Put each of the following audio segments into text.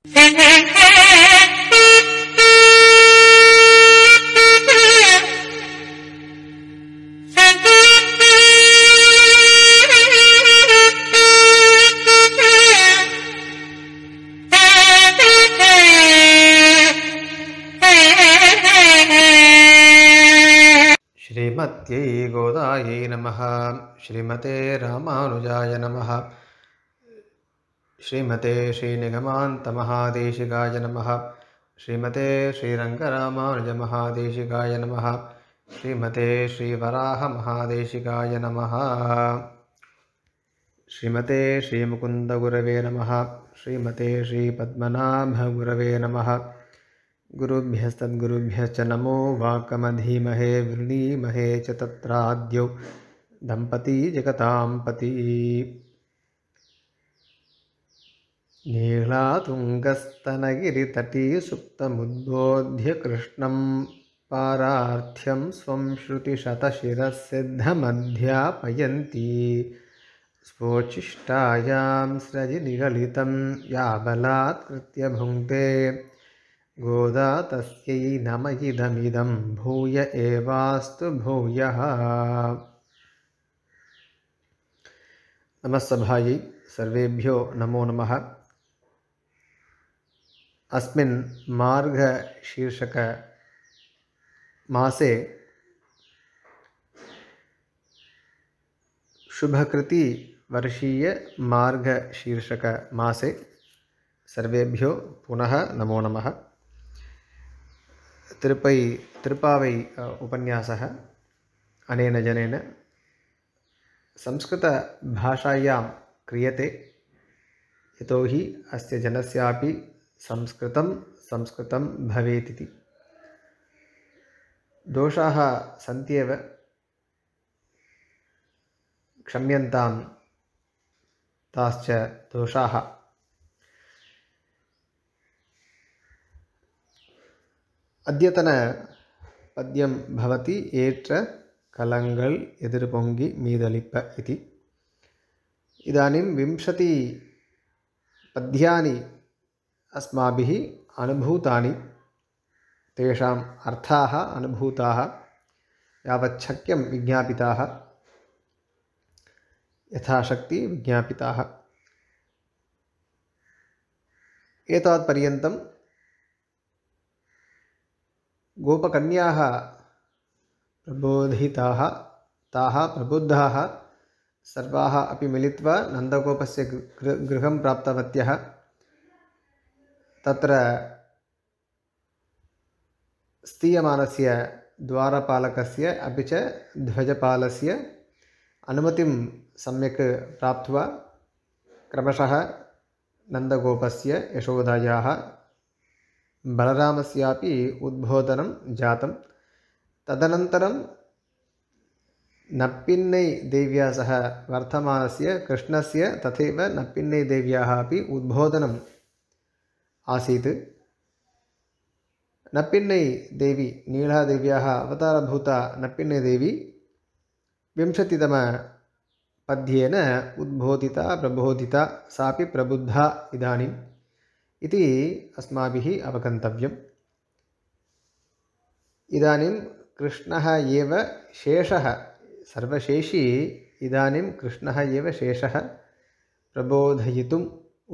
श्रीमत्यै गोदाय नमः श्रीमते रामानुजाय नमः श्रीमते श्रीनिगमान्तमहादेशिकाय नमः श्रीमते श्रीरङ्गरामानुजमहादेशिकाय नमः श्रीमते श्रीवराहमहादेशिकाय नमः श्रीमते श्रीमुकुन्दगुरवे नमः श्रीमते श्रीपद्मनाभगुरवे नमः गुरुभ्यस्तद्गुरुभ्यश्च नमो वाकमधीमहे वृणीमहे च तत्राद्यौ दम्पती जगतां पती नीला तुङ्गस्तनगिरितटीसुप्तमुद्बोध्यकृष्णं पारार्ध्यं स्वंश्रुतिशतशिरःसिद्धमध्यापयन्ती स्पोचिष्टायां स्रजिनिगलितं या बलात्कृत्य भुङ्क्ते गोदा तस्यै नम भूय एवास्तु भूयः नमः सभायै सर्वेभ्यो नमो नमः अस्मिन् शीर्षक मासे सर्वेभ्यो पुनः नमो नमः तिरुपै तिरुपावै उपन्यासः अनेन जनेन संस्कृतभाषायां क्रियते यतो हि अस्य जनस्यापि संस्कृतं संस्कृत भवेत् दोषा दोषाः क्षम्यता दोषा अद्यतन दोषाः अद्यतनपद्यं भवति एट्र कलङ्गल् एदिर्पोङ्गि मीदलिप्प अस्माभिः अनुभूतानि तेषाम् अर्थाः अनुभूताः यावच्छक्यं विज्ञापिताः यथाशक्ति विज्ञापिताः एतावत्पर्यन्तं गोपकन्याः प्रबोधिताः ताः प्रबुद्धाः सर्वाः अपि मिलित्वा नन्दगोपस्य गृहं प्राप्तवत्यः तत्र स्थीयमानस्य द्वारपालकस्य अपि च ध्वजपालस्य अनुमतिं सम्यक् प्राप्त्वा क्रमशः नन्दगोपस्य यशोदायाः बलरामस्यापि उद्बोधनं जातं तदनन्तरं नप्पिन्नै देव्या सह वर्धमानस्य कृष्णस्य तथैव नप्पिन्नै देव्याः अपि उद्बोधनं आसीत् नप्पिन्नै देवी नीलादेव्याः अवतारभूता नप्पिन्नै देवी विंशतितमपद्येन उद्बोधिता प्रबोधिता सापि प्रबुद्धा इदानीम् इति अस्माभिः अवगन्तव्यम् इदानीं कृष्णः एव शेषः सर्वशेषी इदानीं कृष्णः एव शेषः प्रबोधयितुम्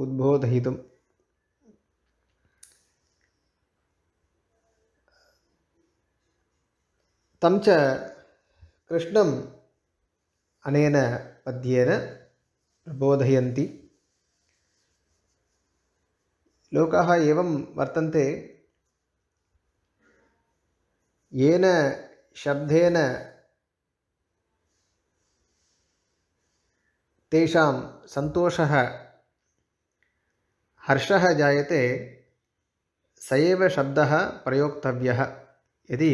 उद्बोधयितुम् तं च कृष्णम् अनेन पद्येन प्रबोधयन्ति लोकाः एवं वर्तन्ते येन शब्देन तेषां सन्तोषः हर्षः जायते स एव शब्दः प्रयोक्तव्यः यदि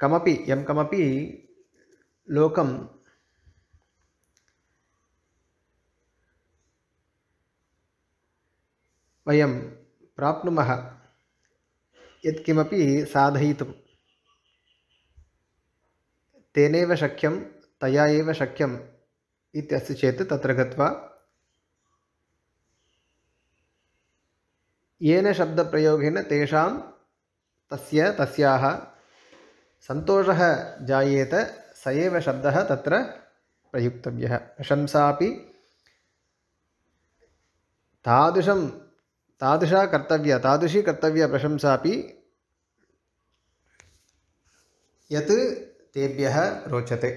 कमपि यं कमपि लोकं वयं प्राप्नुमः यत्किमपि साधयितुं तेनैव शक्यं तया एव शक्यम् इत्यस्ति चेत् तत्र गत्वा येन शब्दप्रयोगेन तेषां तस्य तस्याः सन्तोषः जायेत स शब्द त्र तत्र प्रयुक्तव्यः तादृशं तादृशा कर्तव्या तादृशी कर्तव्या प्रशंसा यत् तेभ्यः रोचते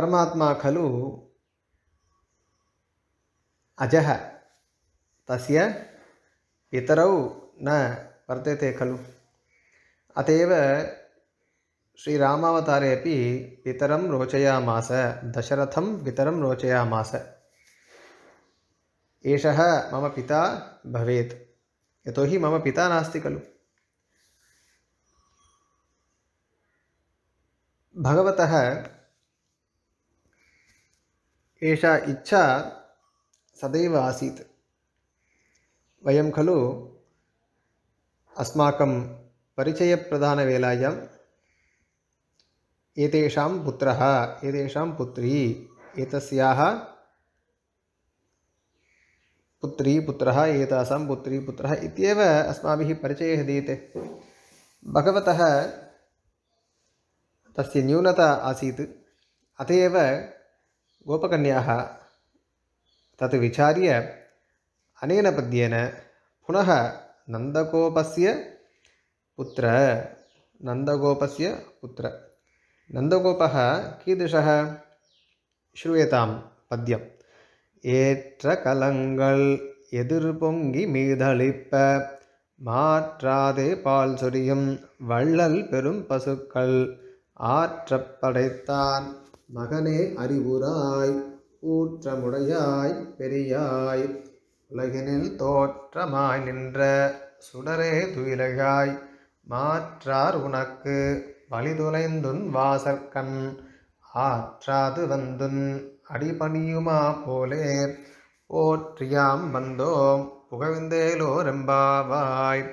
परमात्मा खलु अजः तस्य पितरौ न वर्तते खलु अत एव श्रीरामावतारे रोचयामास दशरथं पितर रोचयामास एषः मम पिता भवेत् यतोहि मम पिता नास्ति खलु भगवतः एषा इच्छा सदैव आसीत् वयं खलु अस्माक परिचयप्रधानवेलायाम् प्रधान पुत्रः एतेषां पुत्री एक पुत्री पुत्रः एतासां पुत्री पुत्रः इत्येव अस्माभिः परिचयः दीयते तस्य न्यूनता आसीत् अत एव तत् विचार्य अनेन पद्यन पुनः நந்தகோபஸ்ய புத்திர நந்தகோபஸ்ய புத்திர நந்தகோபக कीदृशः श्रूयतां பத்யம் ஏற்ற கலங்கள் எதிர் பொங்கி மீதளிப்ப மாற்றாதே பால் சொரியும் வள்ளல் பெரும் பசுக்கள் ஆற்றப்படைத்தான் மகனே அறிவுராய் ஊற்றமுடையாய் பெரியாய் உலகினில் தோற்றமாய் நின்ற சுடரே துயிலகாய் மாற்றார் உனக்கு பலிதுலைந்துன் வாசற்கண் ஆற்றாது வந்துன் அடிபணியுமா போலே போற்றியாம் வந்தோம் புகவிந்தேலோ ரெம்பாவாய்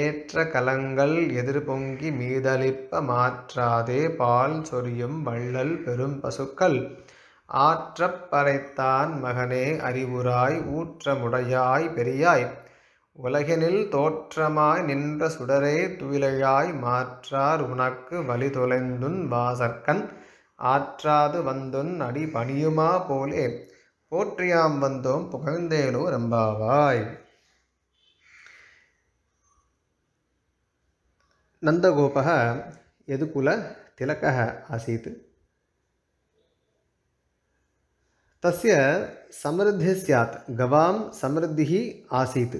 ஏற்ற கலங்கள் எதிர்பொங்கி மீதளிப்ப மாற்றாதே பால் சொரியும் வள்ளல் பெரும் பசுக்கள் ஆற்றப் பறைத்தான் மகனே அறிவுராய் ஊற்றமுடையாய் பெரியாய் உலகினில் தோற்றமாய் நின்ற சுடரே துயிலையாய் மாற்றார் உனக்கு வழி தொலைந்துன் வாசற்கண் ஆற்றாது வந்துன் அடி பணியுமா போலே போற்றியாம் வந்தோம் புகழ்ந்தேனோ ரம்பாவாய் நந்தகோபக எதுகுல திலக்க ஆசீத்து तस्य समृद्धि स्यात् गवां समृद्धिः आसीत्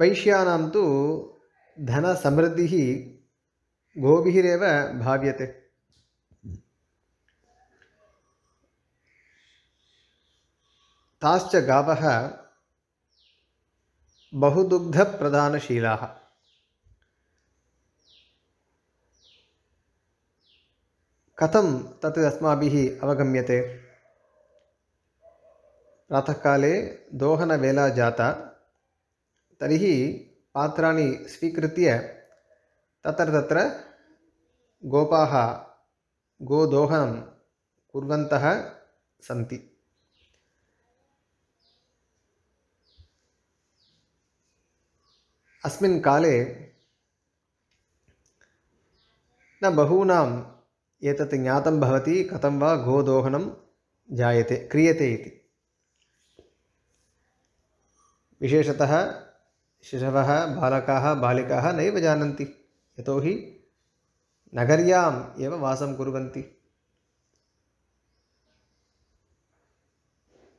वैश्यानां तु धनसमृद्धिः गोभिरेव भाव्यते ताश्च गावः बहुदुग्धप्रधानशीलाः कथम तत् अस्माभिः अवगम्यते प्रातःकाले दोहनवेला जाता तरी पात्र स्वीकृत तत्र तत्र गोपाः गोदोहनं कुर्वन्तः सन्ति अस्मिन् काले न बहूनां एतत् ज्ञातं भवति कथं वा गोदोहनं जायते क्रियते इति विशेषतः शिशवः बालकाः बालिकाः नैव जानन्ति यतोहि नगर्याम् एव वासं कुर्वन्ति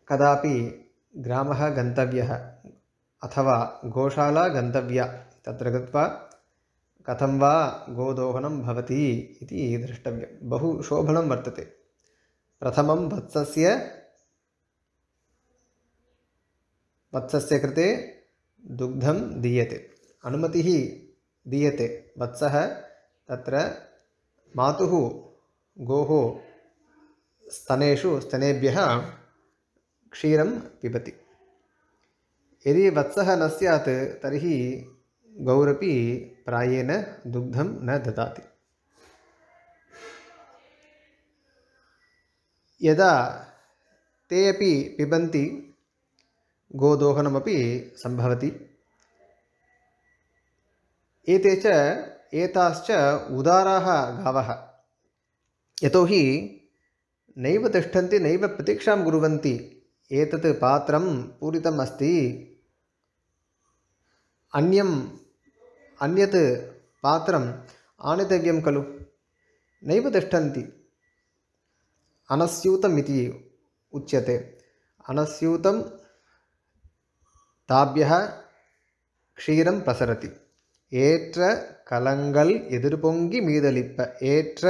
कदापि ग्रामः गन्तव्यः अथवा गोशाला गन्तव्या तत्र गत्वा कथम वा गोदोहनं भवति इति द्रष्टव्यं बहु शोभनं वर्तते प्रथमं वत्सस्य वत्सस्य कृते दुग्धं दीयते अनुमतिः दीयते वत्सः तत्र मातुः गोः स्तनेषु स्तनेभ्यः क्षीरं पिबति यदि वत्सः न स्यात् तर्हि गौरपि प्रायेण दुग्धं न ददाति यदा ते अपि पिबन्ति गोदोहनमपि सम्भवति एते च एताश्च उदाराः गावः यतोहि नैव तिष्ठन्ति नैव प्रतीक्षां कुर्वन्ति एतत् पात्रं पूरितम् अस्ति அந்நத்து பாத்திரம் पात्रम् கலு खलु नैव तिष्ठन्ति இது उच्यते अनस्यूतं தாபிய க்ஷீரம் பிரசரதி ஏற்ற கலங்கள் எதிர்பொங்கி மீதளிப்ப ஏற்ற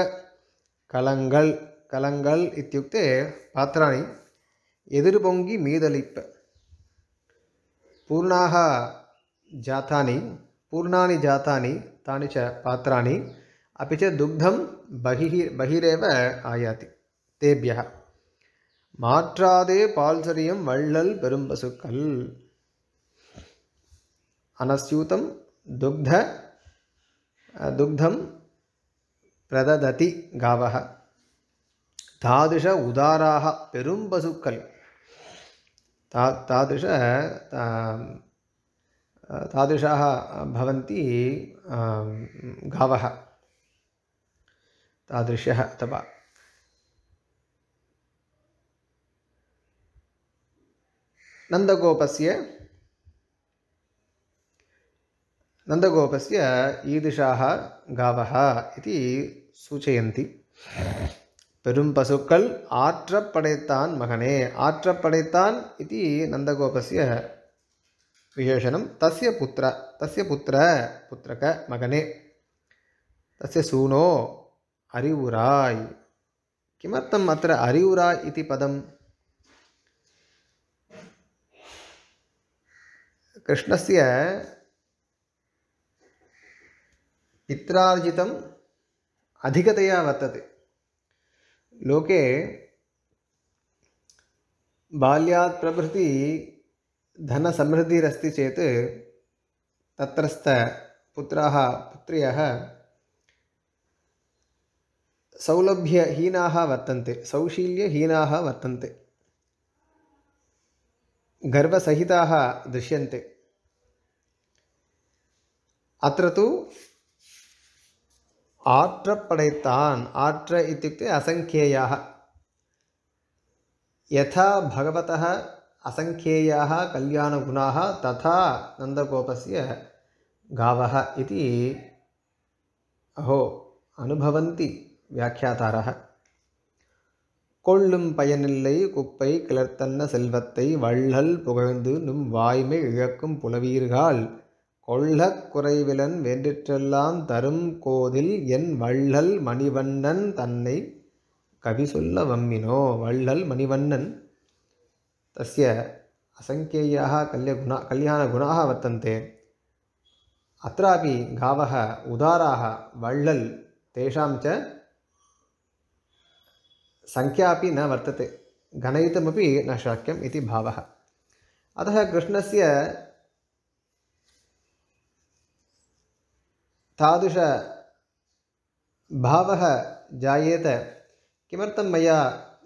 கலங்கள் கலங்கள் இத்தியுக்தே பாத்திராணி எதிர்பொங்கி மீதளிப்ப பூர்ணாக जाता पूर्णा जाता पात्र पात्रा अभी चुग्ध बहिव आया तेब्य मादे पासरी वल्ल पेरुक अनस्यूत दुग्ध दुग्ध प्रददति गाव उदारा पेरुक तादृशाः भवन्ति गावः तादृश्यः अथवा नन्दगोपस्य नन्दगोपस्य ईदृशाः गावः इति सूचयन्ति पेरुं पशुकल् आट्रपडेतान् मगने आट्रपडेतान् इति नन्दगोपस्य विशेषण तस्य पुत्र तस्य पुत्र पुत्रक मगने तस्य सूनो अरिउराय् किमर्थम् अत्र अरिउराय् इति पदं कृष्णस्य अधिकतया वर्तते लोके बाल्यात् प्रभृति धनसमृद्धिरस्ति चेत् तत्रस्थपुत्राः पुत्र्यः सौलभ्यहीनाः वर्तन्ते सौशील्यहीनाः वर्तन्ते गर्वसहिताः दृश्यन्ते अत्र तु आर्ट्रपडैतान् आर्ट्र इत्युक्ते असङ्ख्येयाः यथा भगवतः असङ्ख्येयाः कल्याणगुणाः ததா नन्दगोपस्य காவக इति அஹோ அனுபவந்தி வியாக்கியாதாரக கொள்ளும் பயனில்லை குப்பை கிளர்த்தன்ன செல்வத்தை வள்ளல் புகழ்ந்து நும் வாய்மை இழக்கும் புலவீர்கள் கொள்ளக் குறைவிலன் வேண்டிற்றெல்லாம் தரும் கோதில் என் வள்ளல் மணிவண்ணன் தன்னை கவி சொல்ல வம்மினோ வள்ளல் மணிவண்ணன் तस्य असङ्ख्येयाः कल्यगुणा कल्याणगुणाः वर्तन्ते अत्रापि गावः उदाराः वळ्ळल् तेषां च सङ्ख्यापि न वर्तते गणयितुमपि न शक्यम् इति भावः अतः कृष्णस्य तादृशभावः जायेत किमर्थं मया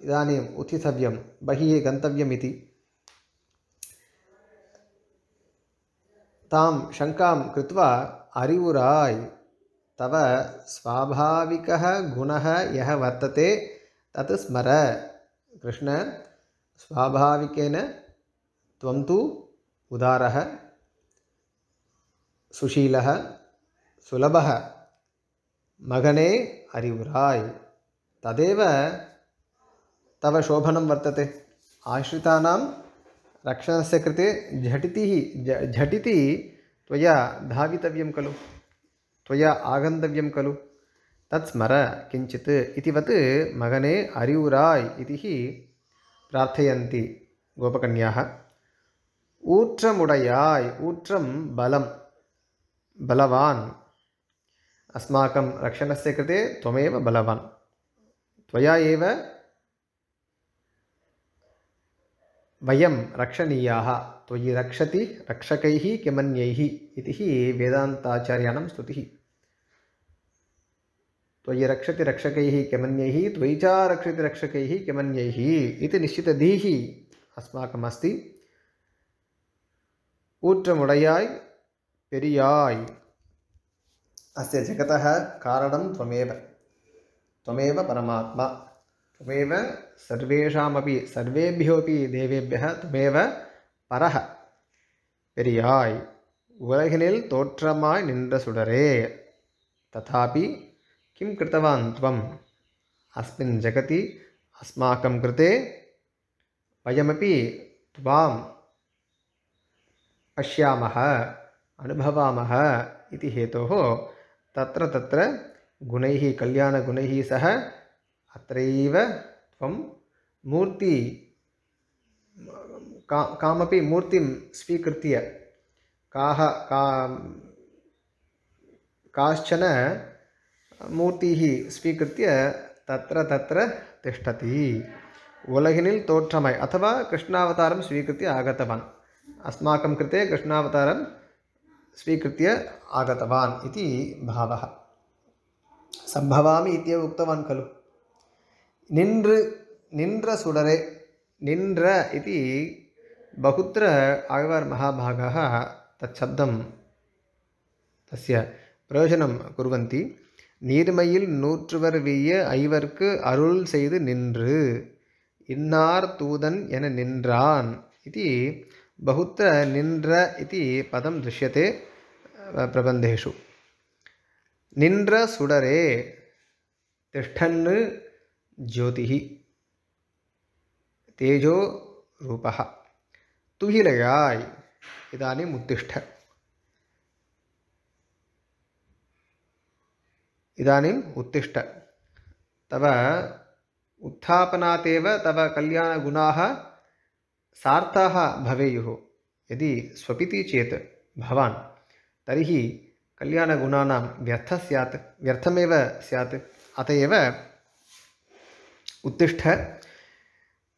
इदानीम् उत्थितव्यं बहिः गन्तव्यम् इति तां शङ्कां कृत्वा अरिवुराय् तव स्वाभाविकः गुणः यः वर्तते तत् स्मर कृष्ण स्वाभाविकेन त्वं तु उदारः सुशीलः सुलभः मगने अरिवुराय् तदेव तव शोभनं वर्तते रक्षण से कृते झटितिः झटिति त्वया धावितव्यं खलु त्वया आगन्तव्यं खलु तत्स्मर किञ्चित् इतिवत् मगने अरियुराय् इति प्रार्थयन्ति गोपकन्याः ऊट्रमुडयाय् ऊट्रं बलं बलवान् अस्माकं रक्षणस्य कृते त्वमेव बलवान् त्वया एव वयं रक्षणीयाः त्वयि रक्षति रक्षक किमन्यैः इति स्तुति स्तुतिः त्वयि रक्षति रक्षक किमन्यैः त्वयि रक्षति रक्षक किमन्यैः निश्चित निश्चितधीः अस्माकमस्ति ऊट्टमुडयाय् पेरियाय् अस्य जगतः कारणं त्वमेव त्वमेव परमात्मा त्वमेव सर्वेषामपि सर्वेभ्योपि தேவேபியக துமேவ பரஹ பெரியாய் உலகினில் தோற்றமாய் நின்ற சுடரே ததாபி கிம் கிருத்தவான் துவம் அஸ்மின் ஜகதி அஸ்மாக்கம் கிருத்தே வயமபி துவாம் पश्यामः अनुभवामः इति हेतोः तत्र तत्र गुणैः कल्याणगुणैः सह अत्र मूर्ति का कामी मूर्ति स्वीकृत काचन मूर्ति स्वीकृत त्र तिषति उलहिनील तोट्रम अथवा कृष्णवतर स्वीकृत आगतवा अस्माक कृष्णवतर स्वीकृत आगतवा भाव संभवामी उतवा खलु நின்று நின்ற சுடரே நின்ற இது பகுத்திர ஆழ்வார் மகாபாகாः தச்சப்தம் தஸ்ய பிரயோஜனம் குருவந்தி நீர்மையில் நூற்றுவர் வீய ஐவர்க்கு அருள் செய்து நின்று இன்னார் தூதன் என நின்றான் இது பகுத்த நின்ற இது பதம் திருஷ்யத்தை பிரபந்தேஷு நின்ற சுடரே திஷ்டன்னு ज्योति ही तेजो रूप तुहिलया इदानीम उत्तिष्ठ इदानीम उत्तिष्ठ तव उत्थापनातेव तव कल्याणगुणाः सार्थाः भवेयुः यदि स्वपिति चेत् भवान् तर्हि कल्याणगुणानां व्यर्थः स्यात् व्यर्थमेव स्यात् अत एव उत्तिष्ठ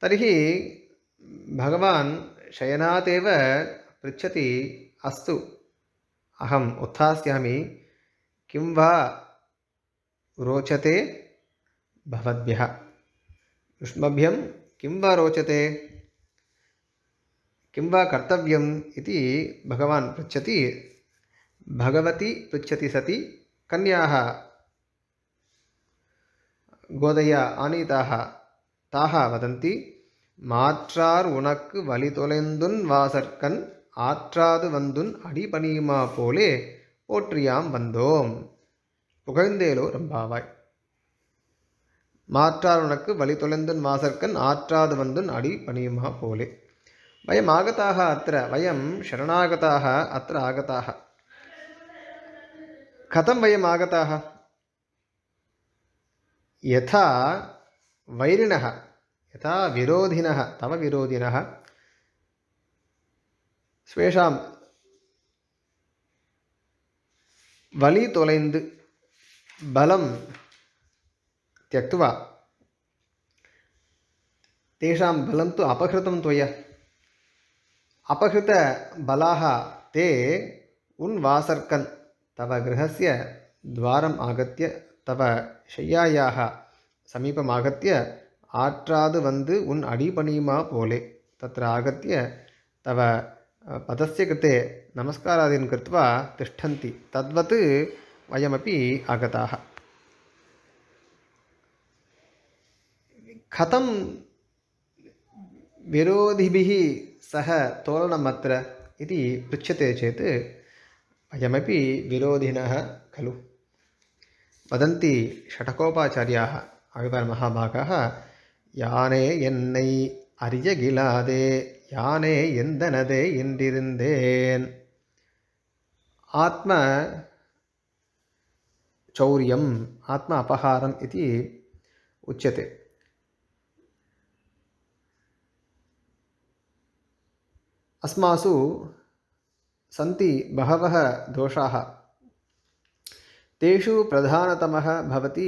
तरी भगवान् शयनात् पृछति पृच्छति अस्तु अहम् उत्थास्यामि किं रोचते भवद्भ्यः युष्मभ्यं किं रोचते किं वा इति भगवान् पृछति भगवती पृछति सती कन्या கோதையா அனிதாக தாக வதந்தி மாற்றார் உனக்கு வழி தொலைந்துன் வாசற்கண் ஆற்றாது வந்துன் அடிபணியுமா போலே போற்றியாம் வந்தோம் புகழ்ந்தேலோ ரொம்பாவாய் மாற்றார் உனக்கு வழி தொலைந்துன் வாசற்கன் ஆற்றாது வந்துன் அடி பணியுமா போலே வயம் ஆகத்தாக அத்த வயம் ஷரணாகத்தாக அத்த ஆகத்தாக கதம் வயம் ஆகத்தாக யதா வைரிண யதா விரோதின தவ விரோதின ஸ்வேஷாம் வலி தொலைந்து பலம் தியக்துவா தேஷாம் பலம் து அபகிருத்தம் துவய அபகிருத்த பலாக தே உன் வாசர்க்கன் தவ கிரகசிய துவாரம் ஆகத்திய தவ ஷையாயாக சமீபமாகத்திய ஆற்றாது வந்து உன் அடிபணியுமா போலே தத்திர ஆகத்திய தவ பதஸ்ய கிருத்தே நமஸ்காராதீன் கிருத்வா திஷ்டந்தி தத்வத் வயமப்பி ஆகதாக கதம் विरोधिभिः सह तोलनमत्र इति पृच्छ्यते चेत् वयमपि विरोधिनः खलु வதந்தி ஷடகோபாச்சாரியாக ஆழ்வார் மகாபாகாக யானே என்னை அறியகிலாதே யானே எந்தனதே என்றிருந்தேன் ஆத்ம சௌரியம் ஆத்ம அபகாரம் இது உச்சத்தை अस्मासु सन्ति बहवः दोषाः तेषु प्रधानतमः भवति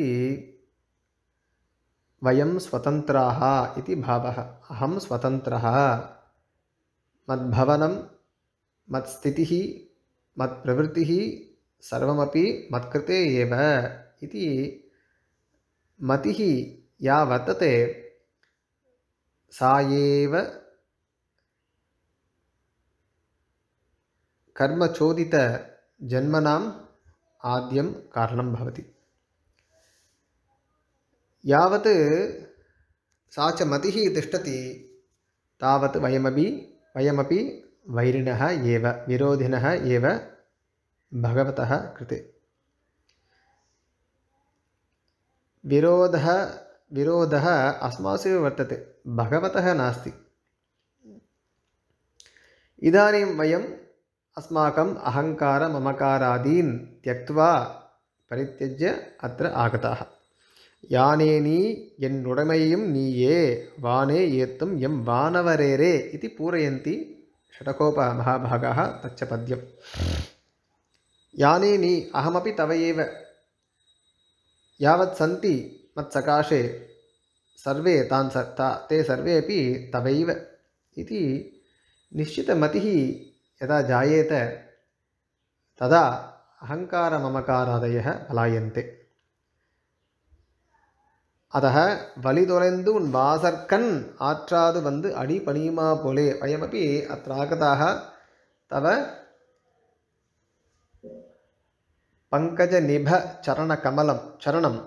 वयं स्वतन्त्राः इति भावः अहं स्वतन्त्रः मद्भवनं मत्स्थितिः मत्प्रवृत्तिः सर्वमपि मत्कृते एव इति मतिः या वर्तते सा एव कर्मचोदितजन्मनां आद्यं कारणं भवति यावत् सा च मतिः तिष्ठति तावत् वयमपि वयमपि वैरिणः एव विरोधिनः एव भगवतः कृते विरोधः विरोधः अस्मासु वर्तते भगवतः नास्ति इदानीं वयं अस्माकम् अहङ्कारमकारादीन् त्यक्त्वा परित्यज्य अत्र आगताः यानेनी यन्नुडमयीं नीये वाने येत्तुं यं वानवरेरे इति पूरयन्ति षटकोपमहाभागाः तच्च पद्यं याने नी अहमपि तव एव यावत् मत्सकाशे सर्वे तान् स ते सर्वेपि तवैव इति निश्चितमतिः यदा जायेत तदा அகங்காரமமகாராதய பலாயந்தே அதக வலிதொலைந்து உன் வாசற்கண் ஆற்றாது வந்து அடி பணியுமா போலே வயமபி அத்திராகதாக தவ பங்கஜ நிப சரண கமலம் சரணம்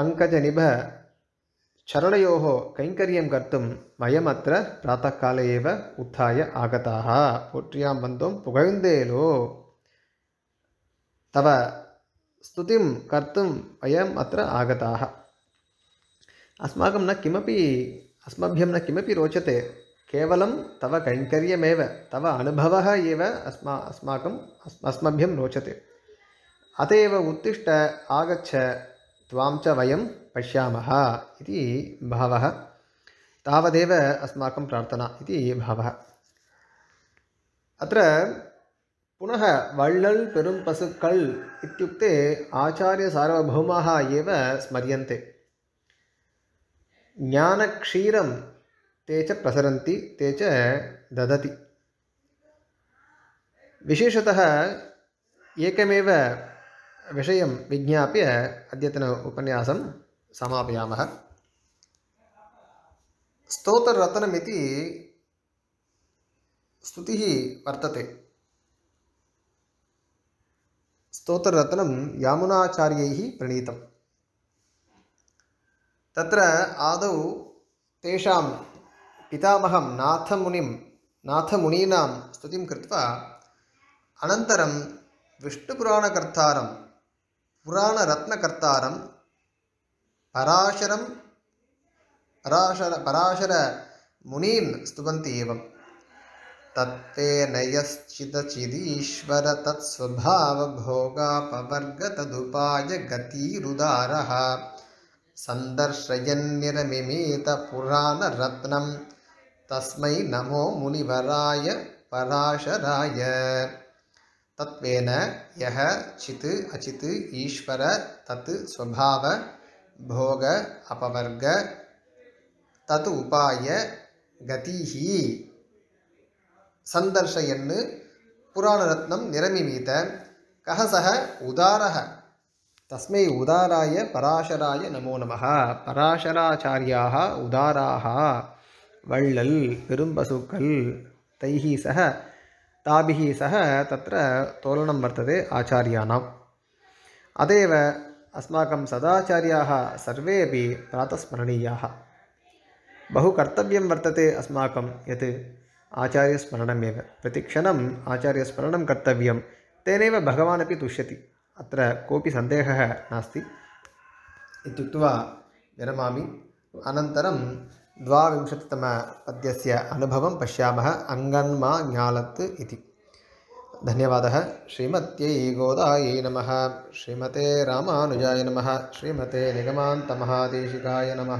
பங்கஜ நிப चरणयोः कैङ्कर्यं कर्तुं वयमत्र प्रातःकाले एव उत्थाय आगताः पुत्र्यां बन्धुं पुगविन्देलु तव स्तुतिं कर्तुं वयम् अत्र आगताः अस्माकं न किमपि अस्मभ्यं न किमपि रोचते केवलं तव कैङ्कर्यमेव तव अनुभवः एव अस्माक अस्माकम् अस्मभ्यं रोचते अत एव उत्तिष्ठ आगच्छ त्वां च वयं पश्यामः इति भावः तावदेव अस्माकं प्रार्थना इति भावः अत्र पुनः वल्लल् पसुकल् इत्युक्ते आचार्यसार्वभौमाः एव स्मर्यन्ते ज्ञानक्षीरं ते च प्रसरन्ति ते च ददति विशेषतः एकमेव विषयं विज्ञाप्य अद्यतन उपन्यासं समापयामः स्तोत्ररत्नमिति स्तुतिः वर्तते स्तोत्ररत्नं यामुनाचार्यैः प्रणीतं तत्र आदौ तेषां पितामहं नाथमुनिं नाथमुनीनां स्तुतिं कृत्वा अनन्तरं विष्णुपुराणकर्तारं पुराणरत्नकर्तारं பராசரம் பராசர பராசர முனீன் ஸ்துவந்தி ஏவம் தத்தே நயச்சிதச்சிதீஸ்வர தத் ஸ்வபாவபோகாபவர்க ததுபாய கதீருதாரः சந்தர்ஷயன்னிரமிமீதபுராணரத்னம் தஸ்மை நமோ முனிவராய பராசராய தத்வேன யக சித்து அச்சித்து ஈஸ்வர தத்து ஸ்வபாவ போக அபவர்க தது உபாய கதீஹி சந்தர்ஷ புராண சந்தர்ஷயன்னு புராணரத்னம் நிரமிமீத கஹசக உதாரக தஸ்மை உதாராய பராசராய நமோ நமக பராசராச்சாரியாக உதாராக வள்ளல் பெரும்பசுக்கள் தைஹி சக தாபிஹி சக தத்திர தோலனம் வர்த்தது ஆச்சாரியானாம் அதேவ अस्माक सदाचार्याः सर्वे अपि प्रातस्मरणीयाः बहु कर्तव्यं वर्तते अस्माकं यत् आचार्यस्मरणमेव प्रतिक्षणम् आचार्यस्मरणं कर्तव्यं तेनैव भगवानपि तुष्यति अत्र कोऽपि सन्देहः नास्ति इत्युक्त्वा विरमामि अनन्तरं द्वाविंशतितमपद्यस्य अनुभवं पश्यामः ज्ञालत् इति धन्यवाद श्रीमत्यै गोदाई नम श्रीमते रामानुजाय नम श्रीमते निगमान्तमहादेशिकाय नम